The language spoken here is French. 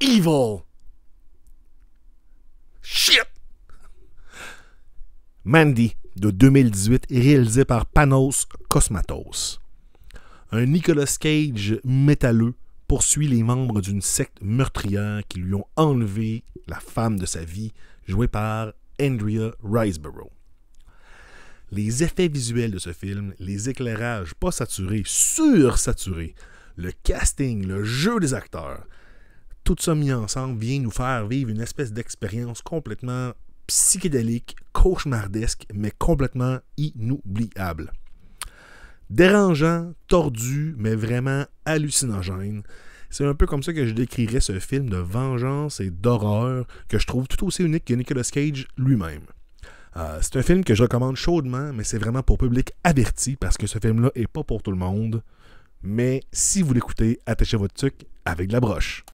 evil. Shit! Mandy de 2018, réalisé par Panos Cosmatos. Un Nicolas Cage métalleux poursuit les membres d'une secte meurtrière qui lui ont enlevé la femme de sa vie, jouée par Andrea Riseborough. Les effets visuels de ce film, les éclairages pas saturés, sursaturés, le casting, le jeu des acteurs, tout ça mis ensemble vient nous faire vivre une espèce d'expérience complètement psychédélique, cauchemardesque, mais complètement inoubliable. Dérangeant, tordu, mais vraiment hallucinogène. C'est un peu comme ça que je décrirais ce film de vengeance et d'horreur que je trouve tout aussi unique que Nicolas Cage lui-même. Euh, c'est un film que je recommande chaudement, mais c'est vraiment pour public averti parce que ce film-là est pas pour tout le monde. Mais si vous l'écoutez, attachez votre tuc avec la broche.